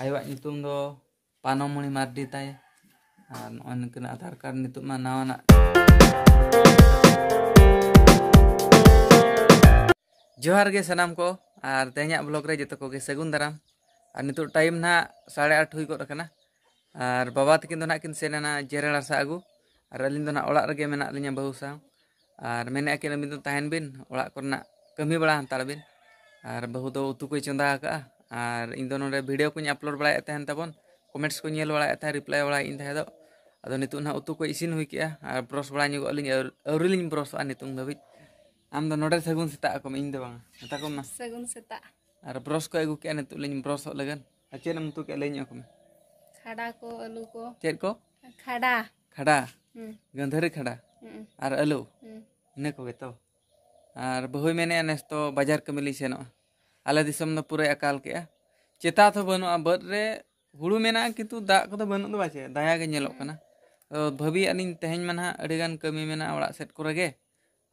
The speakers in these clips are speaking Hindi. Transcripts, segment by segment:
ayo nyitung do panom lima dita ya dan ah, on kena atarkan nyitung mana wana johar ge senam ko ah, ar tanya blog re jitu ke ge segun daram ar ah, time na sare art hui ko ar bawa tekin na nakin selena jerela sa agu ar alin do na olak rege mena alinya bahu ar mena akin alin do tahen bin olak kurna kemi bala hantar bin ar bahu do utuku ichun daga video kunya upload bala etahan tabon comments kunya lola etahan reply bala in tahedo atau nitung na utuk ko isin hui kia ar pros bala nyu ko aling ar ruling pros an nitung dawit am do nore sagun seta akom in dawang atakom mas sagun seta ar pros ko egu kia nitung ling pros o lagan achen am tuk eleng yo kom kada ko alu ko chet ko kada kada hmm. gandhari kada hmm. alu hmm. ne ko geto ar bahui mene anes to bajar kemilisi ᱟᱞᱮ ᱫᱤᱥᱚᱢ ᱫᱚ ᱯᱩᱨᱟᱹᱭ ᱟᱠᱟᱞ ᱠᱮᱜᱼᱟ ᱪᱮᱛᱟ ᱦᱚᱸ ᱵᱟᱹᱱᱩᱜᱼᱟ ᱵᱟᱹᱫᱽ ᱨᱮ ᱦᱩᱲᱩ ᱢᱮᱱᱟᱜᱼᱟ ᱠᱤᱱᱛᱩ ᱫᱟᱜ ᱠᱚᱫᱚ ᱵᱟᱹᱱᱩᱜ ᱫᱚ ᱵᱟᱪᱮ ᱫᱟᱭᱟ ᱜᱮ ᱧᱮᱞᱚᱜ ᱠᱟᱱᱟ ᱵᱷᱟᱹᱵᱤᱭᱮᱫ ᱟᱹᱞᱤᱧ ᱛᱮᱦᱮᱧ ᱢᱟ ᱱᱟᱦᱟᱜ ᱟᱹᱰᱤᱜᱟᱱ ᱠᱟᱹᱢᱤ ᱢᱮᱱᱟᱜᱼᱟ ᱚᱲᱟᱜ ᱥᱮᱫ ᱠᱚᱨᱮ ᱜᱮ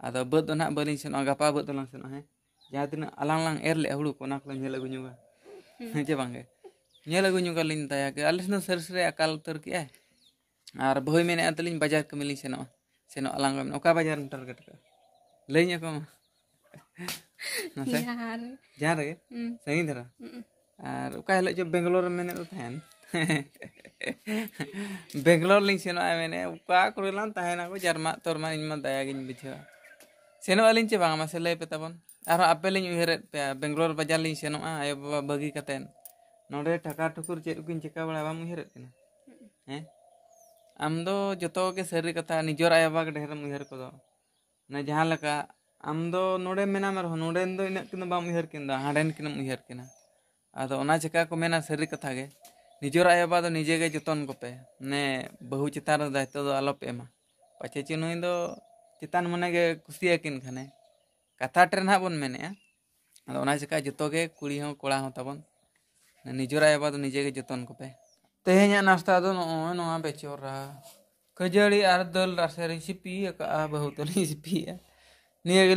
ᱟᱫᱚ ᱵᱟᱹᱫᱽ ᱫᱚ ᱱᱟᱦᱟᱜ ᱵᱟᱹᱞᱤᱧ ᱥᱮᱱᱚᱜᱼᱟ ᱜᱟᱯᱟ ᱵᱟᱹᱫᱽ ᱫᱚᱞᱟᱝ ᱥᱮᱱᱚᱜᱼᱟ ᱦᱮᱸ ᱡᱟᱦᱟᱸ ᱛᱤᱱᱟᱹᱜ ᱟᱞᱟᱝ ᱞᱟᱝ ᱮᱨ ᱞᱮᱜᱼᱟ ᱦᱩᱲᱩ ᱠᱚ ᱚᱱᱟ ᱠᱚᱞᱟᱝ ᱧᱮᱞ ᱟᱹᱜᱩ ᱧᱚᱜᱟ ᱦᱮᱸ ᱪᱮ ᱵᱟᱝᱜᱮ ᱧᱮᱞ ᱟᱹᱜᱩ ᱧᱚᱜᱟᱞᱤᱧ ᱫᱟᱭᱟ ᱜᱮ ᱟᱞᱮ ᱥᱮᱫ ᱫᱚ ᱥᱟᱹᱨᱤ ᱥᱟᱹᱨᱤ ᱟᱠᱟᱞ ᱩᱛᱟᱹᱨ ᱠᱮᱜᱼᱟᱭ ᱟᱨ ᱵᱷᱟᱹᱭ ᱢᱮᱱᱮᱜᱼᱟ ᱛᱟᱹᱞᱤᱧ ᱵᱟᱡᱟᱨ ᱠᱟᱹᱢᱤ ᱞᱤᱧ ᱥᱮᱱᱚᱜᱼᱟ ᱥᱮᱱᱚᱜ ᱟᱞᱟᱝ ᱚᱠᱟ ᱵᱟᱡᱟᱨ ᱴᱟᱨᱜᱮᱴ ᱠᱟᱜᱼᱟ ᱞᱟᱹᱭ ᱧᱚᱜ ᱠᱚᱢᱟ ᱱᱟᱥᱮ ᱡᱟᱦᱟᱸ ᱨᱮᱜᱮ ᱥᱟᱺᱜᱤᱧ ᱫᱷᱟᱨᱟ ᱟᱨ ᱚᱠᱟ ᱦᱤᱞᱳᱜ ᱪᱚ ᱵᱮᱝᱜᱟᱞᱳᱨ ᱨᱮ ᱢᱮᱱᱮᱫ ᱛᱟᱦᱮᱱ ᱵᱮᱝᱜᱟᱞᱳᱨ ᱞᱤᱧ ᱥᱮᱱᱚᱜᱼᱟ ᱢᱮᱱᱮ ᱚᱠᱟ ᱠᱚᱨᱮ ᱞᱟᱝ ᱛᱟᱦᱮᱱᱟ ᱠᱚ ᱡᱟᱨᱢᱟᱜ ᱛᱚᱨᱢᱟ ᱤᱧ ᱢᱟ ᱫᱟᱭᱟ ᱜᱤᱧ ᱵᱩᱡᱷᱟᱹᱣᱟ ᱥᱮᱱᱚᱜ ᱟᱹᱞᱤᱧ ᱪᱮ ᱵᱟᱝ ᱢᱟᱥᱮ ᱞᱟᱹᱭ ᱯᱮ ᱛᱟᱵᱚᱱ ᱟᱨᱦᱚᱸ ᱟᱯᱮ ᱞᱤᱧ ᱩᱭᱦᱟᱹᱨᱮᱫ ᱯᱮᱭᱟ ᱵᱮᱝᱜᱟᱞᱳᱨ ᱵᱟᱡᱟᱨ ᱞᱤᱧ ᱥᱮᱱᱚᱜᱼᱟ ᱟᱭᱳᱼᱵᱟᱵᱟ ᱵᱟᱹᱜᱤ ᱠᱟᱛᱮᱫ ᱱᱚᱰᱮ ᱴᱟᱠᱟ ᱴᱩᱠᱩᱨ ᱪᱮᱫ ᱠᱚᱧ ᱪᱮᱠᱟ ᱵᱟᱲᱟ ᱵᱟᱢ ᱩᱭᱦᱟᱹᱨᱮᱫ ᱠᱟᱱᱟ ᱦᱮᱸ ᱟᱢ ᱫᱚ ᱡᱚᱛᱚ ᱜᱮ ᱥᱟᱹᱨᱤ ᱠᱟᱛᱷᱟ ᱱᱤᱡᱚᱨ ᱟᱭᱳᱼᱵᱟᱵᱟ ᱰᱷᱮᱨᱮᱢ ᱩᱭᱦᱟᱹᱨ ᱠᱚᱫᱚ ᱡᱟᱦᱟᱸ ᱞᱮᱠᱟ आम नोड़े मेनाम नोड़ेन इनको बम उहर किंदा हाँ किन उहर कि अद चेका को मेना सर कथा गे निजर आई बाबा निजे जतन को पे मैंने बहू चितान दायित्व तो आलोप एमा पाचे चे नुई दो चितान मने गे कुन खाने कथा टेन हाँ बन मे अब चेका जो कुड़ी कड़ा जतन को पे ना बेचोरा खजड़ी और दल रासे सिपी अक बहुत छोला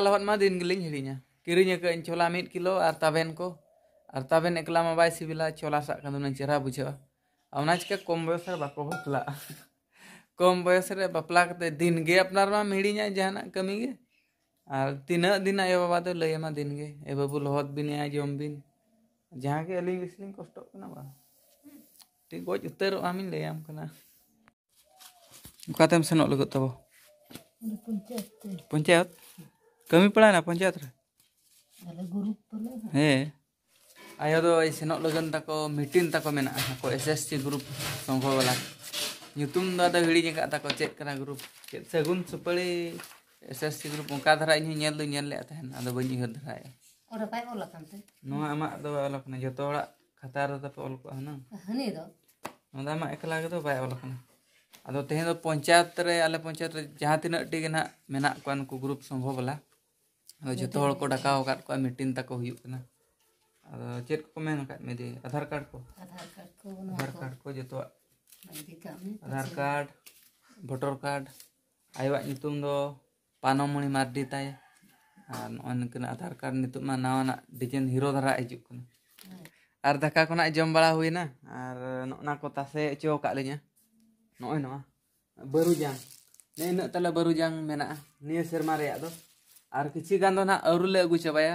लहत मा दिन गिलिन हिलिना किरिने के छोला 1 किलो आर तावेन को आर तावेन एकला मा बाय सिबिला छोला सा चेहरा बुझा औना चके कम बयस रे कम बयस बापला दिन गे अपनार मा मिडीना कमी गे आर तिन दिन आय बाबा तो लय दिन गे ए बाबू लहत बिन आय जम बिन जहां के अलिंग इसलिंग कष्ट कना बा ठीक आम कना Kata mesti senok lekut tahu. Punca. Punca. Kami pula na punca tu? Hei, ayah tu isi nak lekut tak ko meeting tak ko mana? Ko SSC grup songko balak. Yutum tu ada hari jengka kat tak cek kena grup. Segun supali SSC grup muka thara ini nyer tu nyer lihat kan? Ada banyak hari thara. Orang apa yang olah ama tu olah najat Jatuh orang kata ada tapi olah kan? Hani tu. Nada ama ikhlas tu banyak olah अब तेहे पंचायत आल पंचायत जहाँ तीन ना मेना को उनको ग्रुप संभव ला जो को डाका मीटिंग तक हो चेक मेन आधार कार्ड आधार कार्ड को आधार कार्ड को जो आधार कार्ड भोटर कार्ड आई पानमणि मार्डी ताय आधार कार्ड नित नवाना डिजाइन हिरो धारा हजार दाका जम बड़ा होना और नोना को तसे अचोक लिया नॉय नॉय बरुजांग ने इन तले बरुजांग मेना निये किसी गान ना अरुले अगू अगु चबाया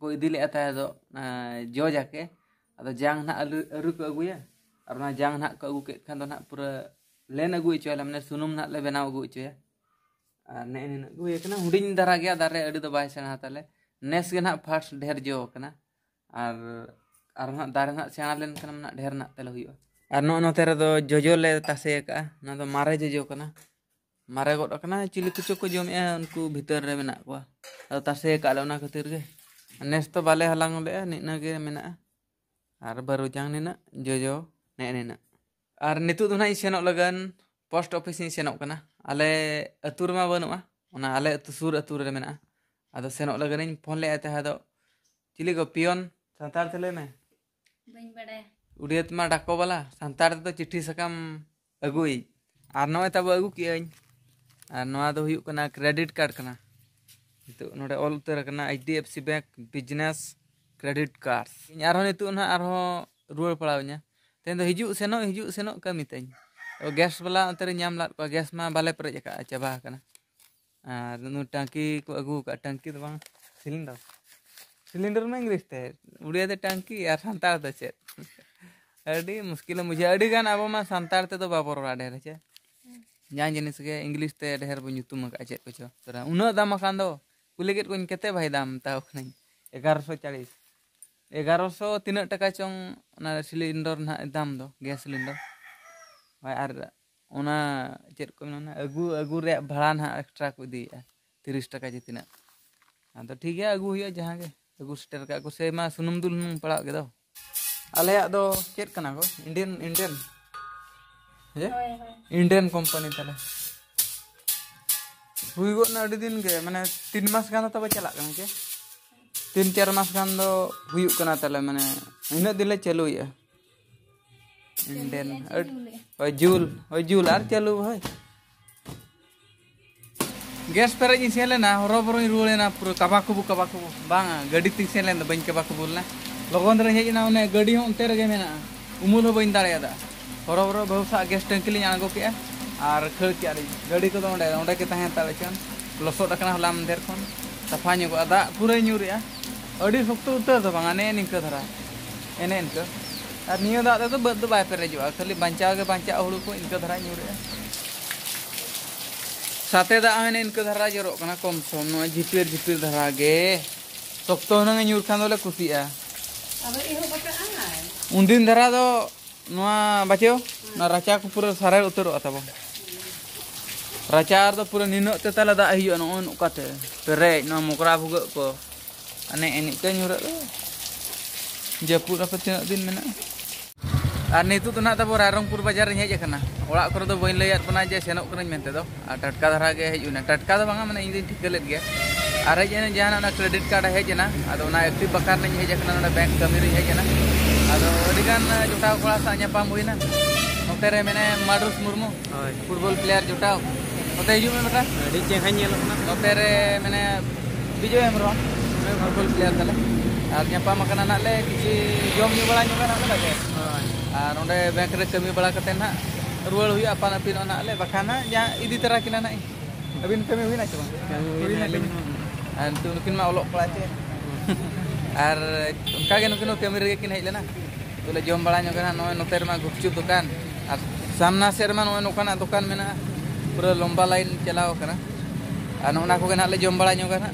को इदी ले है दो जो जाके अब जांग ना अरु को अगुया और ना जांग ना को अगु के खान ना पूरा लेन अगु इचो हमने सुनुम ना बनाव अगु इचो और ने इन गया दारे अड़ी दो बाय सेना तले नेस के ना फास्ट ढेर जो कना ना दारे ना सेना लेन ढेर ना तेल ᱟᱨ ᱱᱚᱜᱼᱚ ᱱᱚᱛᱮ ᱨᱮᱫᱚ ᱡᱚᱡᱚ ᱞᱮ ᱛᱟᱥᱮ ᱟᱠᱟᱜᱼᱟ ᱱᱚᱣᱟ ᱫᱚ ᱢᱟᱨᱮ ᱡᱚᱡᱚ ᱠᱟᱱᱟ ᱢᱟᱨᱮ ᱜᱚᱫ ᱟᱠᱟᱱᱟ ᱪᱤᱞᱤ ᱠᱚᱪᱚ ᱠᱚ ᱡᱚᱢᱮᱜᱼᱟ ᱩᱱᱠᱩ ᱵᱷᱤᱛᱟᱹᱨ ᱨᱮ ᱢᱮᱱᱟᱜ ᱠᱚᱣᱟ ᱟᱫᱚ ᱛᱟᱥᱮ ᱟᱠᱟᱜ ᱞᱮ ᱚᱱᱟ ᱠᱷᱟᱹᱛᱤᱨ ᱜᱮ ᱱᱮᱥ ᱫᱚ ᱵᱟᱞᱮ ᱦᱟᱞᱟᱝ ᱞᱮᱜᱼᱟ ᱱᱤᱱᱟᱹᱜ ᱜᱮ ᱢᱮᱱᱟᱜᱼᱟ ᱟᱨ ᱵᱟᱹᱨᱩᱡᱟᱝ ᱱᱤᱱᱟᱹᱜ ᱡᱚᱡᱚ ᱱᱮᱜᱼᱮ ᱱᱤᱱᱟᱹᱜ ᱟᱨ ᱱᱤᱛᱚᱜ ᱫᱚ ᱱᱟᱜ ᱤᱧ ᱥᱮᱱᱚᱜ ᱞᱟᱹᱜᱤᱫ ᱯᱳᱥᱴ ᱚᱯᱷᱤᱥ ᱤᱧ ᱥᱮᱱᱚᱜ ᱠᱟᱱᱟ ᱟᱞᱮ ᱟᱹᱛᱩ ᱨᱮᱢᱟ ᱵᱟᱹᱱᱩᱜᱼᱟ ᱚᱱᱟ ᱟᱞᱮ ᱟᱹᱛᱩ ᱥᱩᱨ ᱟᱹᱛᱩ ᱨᱮ ᱢᱮᱱᱟᱜᱼᱟ ᱟᱫᱚ ᱥᱮᱱᱚᱜ ᱞᱟᱹᱜᱤᱫ ᱤᱧ ᱯᱷᱳᱱ ᱞᱮᱜᱼᱟ ᱛᱟᱦᱮᱸ ᱫᱚ ᱪᱤᱞᱤ ᱠᱚ ᱯᱤᱭᱚᱱ ᱥᱟᱱᱛᱟᱲ ᱛᱮ ᱞᱟᱹᱭ ᱢᱮ ᱵᱟᱹᱧ ᱵᱟᱰᱟᱭᱟ उड़ियत में डाको बोला सानतार तो चिट्ठी साकाम अगुई और नाब अगू किया क्रेडिट कार्ड का ना अल उतर H D F bank business credit card और ना और रुआ पड़ा तेन हजू तो तो सेनो हजू सेनो कमी तीन गैस वाला अंतरेम लाद गैस में बाले पेरे चाबाक टाकी को अगू का टाकी तो सिलिंडर सिलिंडर में इंग्लिश थे उड़िया टंकी और सानतार चे अभी मुश्किल मुझे अब मा संताल तो बाबो ढेर छे जान जिनिस के इंग्लिश ते ढेर बो नुतुम का छे कुछ तोरा उन दाम खान दो कुले केट भाई दाम ता खनै चालीस 1100 तीन टका चों ना सिलिंडर ना दाम दो गैस सिलिंडर भाई आर को ना अगु भाड़ा ना एक्सट्रा को दिया 30 टका जे तीना हाँ तो ठीक है अगु हुआ जहाँ के सेटर का को से मा सुनुम दुल पड़ा के ᱟᱞᱮᱭᱟᱜ ᱫᱚ ᱪᱮᱫ ᱠᱟᱱᱟ ᱠᱚ ᱤᱱᱰᱤᱭᱟᱱ ᱤᱱᱰᱤᱭᱟᱱ ᱦᱮᱸ ᱤᱱᱰᱤᱭᱟᱱ ᱠᱳᱢᱯᱟᱱᱤ ᱛᱟᱞᱮ ᱦᱩᱭ ᱜᱚᱫ ᱱᱟ ᱟᱹᱰᱤ ᱫᱤᱱ ᱜᱮ ᱢᱟᱱᱮ ᱛᱤᱱ ᱢᱟᱥ ᱜᱟᱱ ᱛᱚᱵᱮ ᱪᱟᱞᱟᱜ ᱠᱟᱱᱟ ᱪᱮ ᱛᱤᱱ ᱪᱟᱨ ᱢᱟᱥ ᱜᱟᱱ ᱫᱚ ᱦᱩᱭᱩᱜ ᱠᱟᱱᱟ ᱛᱟᱞᱮ ᱢᱟᱱᱮ ᱤᱱᱟᱹᱜ ᱫᱤᱱ ᱞᱮ ᱪᱟᱹᱞᱩᱭᱮᱜᱼᱟ इंडियन जूल जूल और चलू भाई गैस पेरेज सेलेना हरबरो रुड़ेना पूरा कबाकुबू कबाकुबू बांगा गाड़ी तीन सेलेन बन कबाकुबू लेना लगन रे हेज उन्हें गाड़ी हो उनते रे मेना उमुल हो बइन दाड़ेदा बहुसा गैस टंकी लिंग आगो के और खड़ के गाड़ी को ओंडे ओंडे के तहें ताड़े चन लसोद अकना हला मंदेर खन सफा नुगो दा पूरा नुरे अड़ी सख्त उतर तो बांगा ने निंका धरा एने इनका और नियो दा तो बद दो बाय खाली बचाव के हूँ को इनका धरा नुरिया साते दा इन इनका धरा जरो कम सम झिपिर झिपिर धरा गे सख्त हनंगे नुर खान दोले कुसिया Undin darah do nua bacio, nua raca aku pura sarai utur atau Raca ardo pura nino tetala da ahiyo no on ukate, perai nua mukra fuga po, ane enik ke nyura do. Japu rafa tina din mena. Ani itu tuh nak tapi orang pur pajar ini aja kena. Orang kru tuh boleh lihat pun aja, senok kru ini mentero. Tatkah darah gaya, yunak. Tatkah darah mana ini tinggal lagi. आर हजन जहाँ क्रेडिट कार्ड हजना अब एक्टिव बाखार नहीं हजना बैंक कमी हजना अब अभीगान जटाव को सापाम होना नोटे मैं मारूस मुरमू फुटबल प्लेयार जटाव ना हजू में नोटे मैंने विजय हेमर फुटबल प्लेयर तेल और नापाम ना कि जम बड़ा ना ना बैंक कमी बड़ा ना रुआड़ अपान अपीन ना बाखान ना इदी तरह कि ना अभी कमी होना चाहिए antu nukin mau olok pelace ar unka ge nukin mirip ge kin hejlena na jom bala nyok na noy noter ma gupchup kan, ar samna ser ma noy nokana kan mena pura lomba lain chalaw kana ar nona ko ge na le jom bala na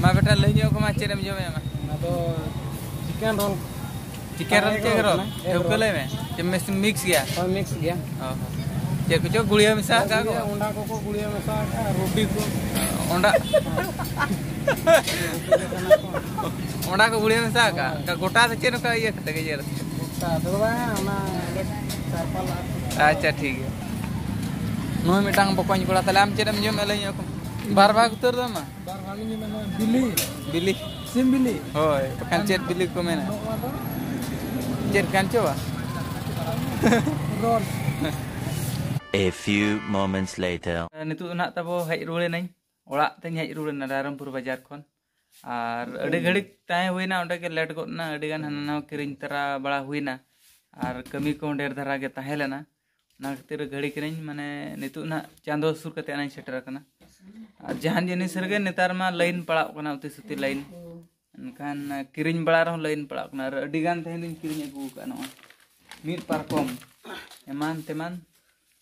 ma beta le nyok ma cherem jome ma na chicken roll chicken roll ke ro ke le me mix ya. oh mix ya? oh Jago ya, coba kuliah kak Ya, Honda kok kuliah misalkan, Ruby kok. unda unda kok kuliah kak kak kota iya, aja nih kak iya kata kejar. Kota tuh bang, nah. Aja ठीक है नुह मिटांग पकवान कोला तले आम चेडम जो मेले यको बार बार उतर दम बार बार नि मेले billy बिली सिम बिली होय पकान चेट बिली को मेना चेट कांचो बा रोल A few moments later. Nitu nak tabo hai rule nai. Orak teng hai rule na Rarampur Bazar kon. ᱟᱨ ᱟᱹᱰᱤ ᱜᱷᱟᱹᱲᱤᱡ ᱛᱟᱦᱮᱸ ᱦᱩᱭᱱᱟ ᱚᱸᱰᱮ ᱜᱮ ᱞᱮᱴ ᱜᱚᱫ ᱮᱱᱟ ᱟᱹᱰᱤ ᱜᱟᱱ ᱦᱟᱱᱟ ᱱᱟᱣᱟ ᱠᱤᱨᱤᱧ ᱛᱟᱨᱟ ᱵᱟᱲᱟ ᱦᱩᱭᱱᱟ ᱟᱨ ᱠᱟᱹᱢᱤ ᱠᱚ ᱰᱷᱮᱨ ᱫᱷᱟᱨᱟ ᱜᱮ ᱛᱟᱦᱮᱸ ᱞᱮᱱᱟ ᱚᱱᱟ ᱠᱷᱟᱹᱛᱤᱨ ᱜᱷᱟᱹᱲᱤ ᱠᱤᱨᱤᱧ ᱢᱟᱱᱮ ᱱᱤᱛᱚᱜ ᱱᱟᱜ ᱪᱟᱸᱫᱚ ᱥᱩᱨ ᱠᱟᱛᱮ ᱟᱱᱟᱧ ᱥᱮᱴᱮᱨ ᱟᱠᱟᱱᱟ ᱟᱨ ᱡᱟᱦᱟᱱ ᱡᱤᱱᱤᱥ ᱨᱮᱜᱮ ᱱᱮᱛᱟᱨ ᱢᱟ ᱞᱟᱭᱤᱱ ᱯᱟᱲᱟᱜ ᱠᱟᱱᱟ ᱩᱛᱤ ᱥᱩᱛᱤ ᱞᱟᱭᱤᱱ ᱮᱱᱠᱷᱟᱱ ᱠᱤᱨᱤᱧ ᱵᱟᱲᱟ ᱨᱮᱦᱚᱸ ᱞᱟᱭᱤᱱ ᱯᱟᱲᱟᱜ ᱠᱟᱱᱟ ᱟᱨ ᱟᱹᱰᱤ ᱜᱟᱱ ᱛᱮᱦᱮᱧ ᱫᱚᱧ ᱠᱤᱨᱤᱧ ᱟᱹᱜᱩ ᱟᱠᱟᱫᱼᱟ ᱱᱚᱜᱼᱚᱭ ᱢᱤᱫ ᱯᱟᱨᱠᱚᱢ ᱮᱢᱟᱱ ᱛᱮᱢᱟᱱ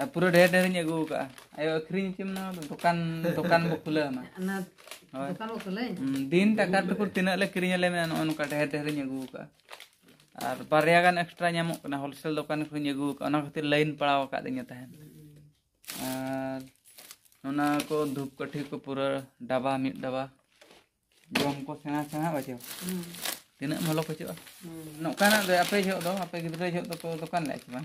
Ah, pura daya darinya gue kak ayo kering cim tokan tukan tukan bukula ma tukan bukula ya? hmm, din tak kartu kur tina le keringnya le mana onu kata daya darinya gue kak ar paria kan ekstra nyamuk na wholesale tukan kurinya gue kak onak tir lain pelawa kak dengnya tahan ar nona ko dup kati ko pura daba mit daba gom ko sena sena baca hmm. tina malok baca hmm. nukana deh apa aja do apa gitu aja do tukan lah cuman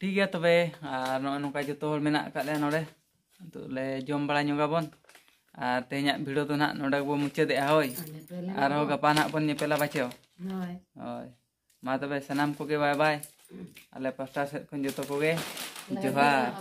ᱴᱷᱤᱠ ᱜᱮᱭᱟ ᱛᱚᱵᱮ ᱟᱨ ᱱᱚᱜᱼᱚᱭ ᱱᱚᱝᱠᱟ ᱡᱚᱛᱚ ᱦᱚᱲ ᱢᱮᱱᱟᱜ ᱟᱠᱟᱫ ᱞᱮᱭᱟ ᱱᱚᱰᱮ ᱱᱤᱛᱚᱜ ᱞᱮ ᱡᱚᱢ ᱵᱟᱲᱟ ᱧᱚᱜᱟᱵᱚᱱ ᱟᱨ ᱛᱮᱦᱮᱧᱟᱜ ᱵᱷᱤᱰᱤᱭᱳ ᱫᱚ ᱱᱟᱜ ᱱᱚᱰᱮ ᱜᱮᱵᱚᱱ ᱢᱩᱪᱟᱹᱫᱮᱜᱼᱟ ᱦᱳᱭ ᱟᱨᱦᱚᱸ ᱜᱟᱯᱟ ᱱᱟᱜ ᱵᱚᱱ ᱧᱮᱯᱮᱞᱟ ᱵᱟᱪᱚ ᱦᱳᱭ ᱦᱳᱭ ᱢᱟ ᱛᱚᱵᱮ ᱥᱟᱱᱟᱢ ᱠᱚᱜᱮ ᱵᱟᱭ ᱵᱟᱭ ᱟᱞᱮ ᱯᱟᱥᱴᱟ ᱥᱮᱫ ᱠᱷᱚᱱ ᱡᱚᱛᱚ ᱠᱚᱜᱮ ᱡᱚᱦᱟᱨ